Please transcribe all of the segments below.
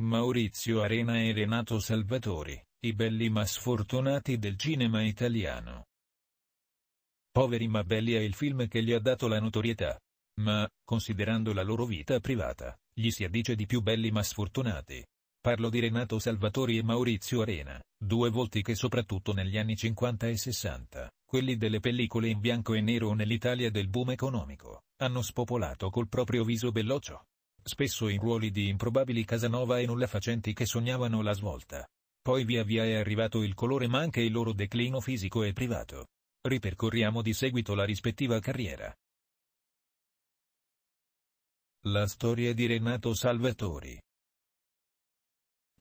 Maurizio Arena e Renato Salvatori, i belli ma sfortunati del cinema italiano. Poveri ma belli è il film che gli ha dato la notorietà. Ma, considerando la loro vita privata, gli si addice di più belli ma sfortunati. Parlo di Renato Salvatori e Maurizio Arena, due volti che soprattutto negli anni 50 e 60, quelli delle pellicole in bianco e nero nell'Italia del boom economico, hanno spopolato col proprio viso belloccio spesso in ruoli di improbabili Casanova e nulla facenti che sognavano la svolta. Poi via via è arrivato il colore ma anche il loro declino fisico e privato. Ripercorriamo di seguito la rispettiva carriera. La storia di Renato Salvatori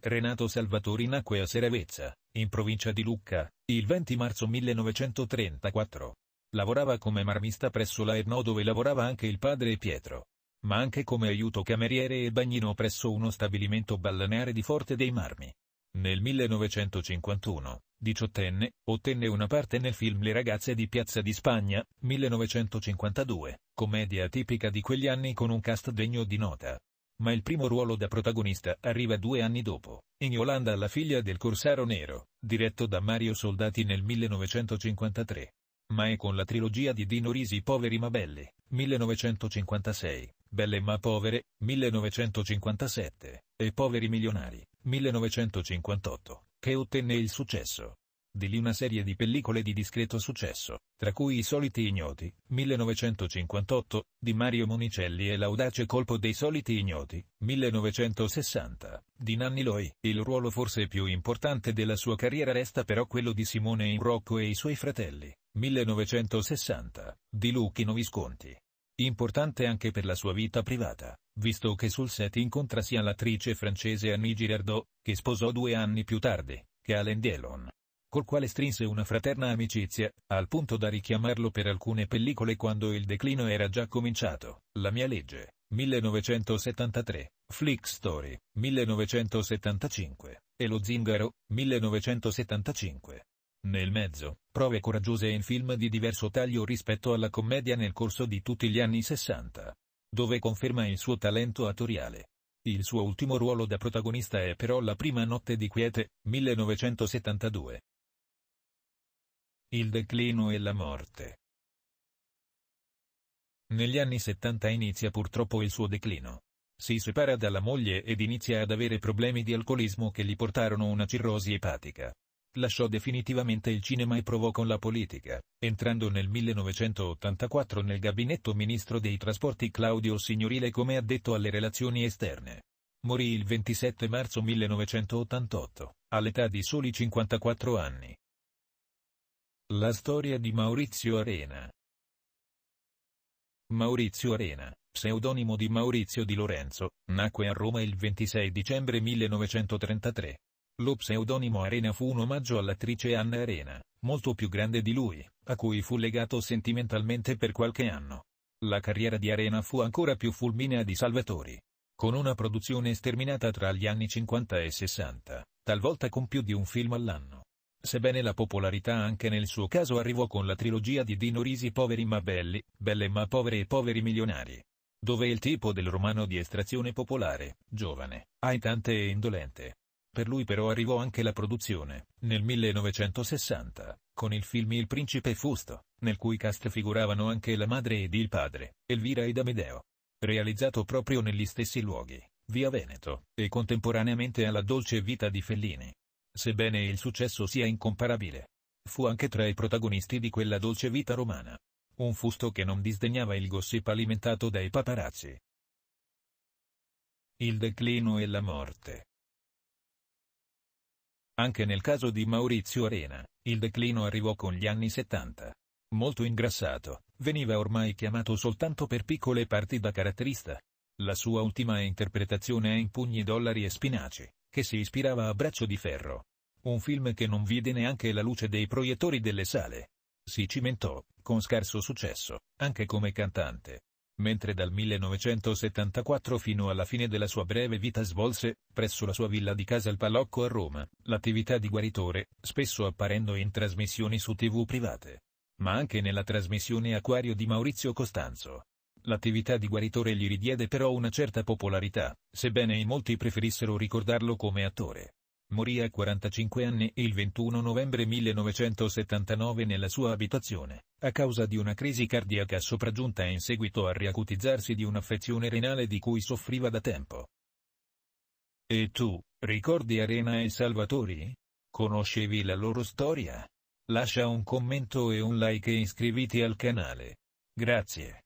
Renato Salvatori nacque a Seravezza, in provincia di Lucca, il 20 marzo 1934. Lavorava come marmista presso la Erno dove lavorava anche il padre Pietro ma anche come aiuto cameriere e bagnino presso uno stabilimento balneare di Forte dei Marmi. Nel 1951, diciottenne, ottenne una parte nel film Le ragazze di Piazza di Spagna, 1952, commedia tipica di quegli anni con un cast degno di nota. Ma il primo ruolo da protagonista arriva due anni dopo, in Yolanda la figlia del Corsaro Nero, diretto da Mario Soldati nel 1953. Ma è con la trilogia di Dino Risi Poveri Mabelli, 1956, Belle ma povere, 1957, e Poveri milionari, 1958, che ottenne il successo. Di lì una serie di pellicole di discreto successo, tra cui I soliti ignoti, 1958, di Mario Monicelli e L'audace colpo dei soliti ignoti, 1960, di Nanni Loi. Il ruolo forse più importante della sua carriera resta però quello di Simone in Rocco e i suoi fratelli, 1960, di Luchino Visconti, importante anche per la sua vita privata, visto che sul set incontra sia l'attrice francese Annie Girardot, che sposò due anni più tardi, che Alain Delon, col quale strinse una fraterna amicizia, al punto da richiamarlo per alcune pellicole quando il declino era già cominciato, La mia legge, 1973, Flick Story, 1975, e Lo zingaro, 1975. Nel mezzo, prove coraggiose in film di diverso taglio rispetto alla commedia nel corso di tutti gli anni 60. Dove conferma il suo talento attoriale. Il suo ultimo ruolo da protagonista è però La prima notte di quiete, 1972. Il declino e la morte. Negli anni 70 inizia purtroppo il suo declino. Si separa dalla moglie ed inizia ad avere problemi di alcolismo che gli portarono una cirrosi epatica lasciò definitivamente il cinema e provò con la politica, entrando nel 1984 nel gabinetto ministro dei trasporti Claudio Signorile come addetto alle relazioni esterne. Morì il 27 marzo 1988, all'età di soli 54 anni. La storia di Maurizio Arena Maurizio Arena, pseudonimo di Maurizio Di Lorenzo, nacque a Roma il 26 dicembre 1933, lo pseudonimo Arena fu un omaggio all'attrice Anna Arena, molto più grande di lui, a cui fu legato sentimentalmente per qualche anno. La carriera di Arena fu ancora più fulminea di Salvatori. Con una produzione sterminata tra gli anni 50 e 60, talvolta con più di un film all'anno. Sebbene la popolarità anche nel suo caso arrivò con la trilogia di Dino Risi Poveri ma belli, Belle ma povere e Poveri milionari. Dove il tipo del romano di estrazione popolare, giovane, aitante e indolente, per lui però arrivò anche la produzione, nel 1960, con il film Il principe Fusto, nel cui cast figuravano anche la madre ed il padre, Elvira ed Amedeo. Realizzato proprio negli stessi luoghi, via Veneto, e contemporaneamente alla dolce vita di Fellini. Sebbene il successo sia incomparabile, fu anche tra i protagonisti di quella dolce vita romana. Un fusto che non disdegnava il gossip alimentato dai paparazzi. Il declino e la morte. Anche nel caso di Maurizio Arena, il declino arrivò con gli anni 70. Molto ingrassato, veniva ormai chiamato soltanto per piccole parti da caratterista. La sua ultima interpretazione è in Pugni dollari e spinaci, che si ispirava a Braccio di ferro. Un film che non vide neanche la luce dei proiettori delle sale. Si cimentò, con scarso successo, anche come cantante, mentre dal 1974 fino alla fine della sua breve vita svolse, presso la sua villa di Casal Palocco a Roma, l'attività di guaritore, spesso apparendo in trasmissioni su tv private. Ma anche nella trasmissione Acquario di Maurizio Costanzo. L'attività di guaritore gli ridiede però una certa popolarità, sebbene in molti preferissero ricordarlo come attore morì a 45 anni il 21 novembre 1979 nella sua abitazione, a causa di una crisi cardiaca sopraggiunta in seguito al riacutizzarsi di un'affezione renale di cui soffriva da tempo. E tu, ricordi Arena e Salvatori? Conoscevi la loro storia? Lascia un commento e un like e iscriviti al canale. Grazie.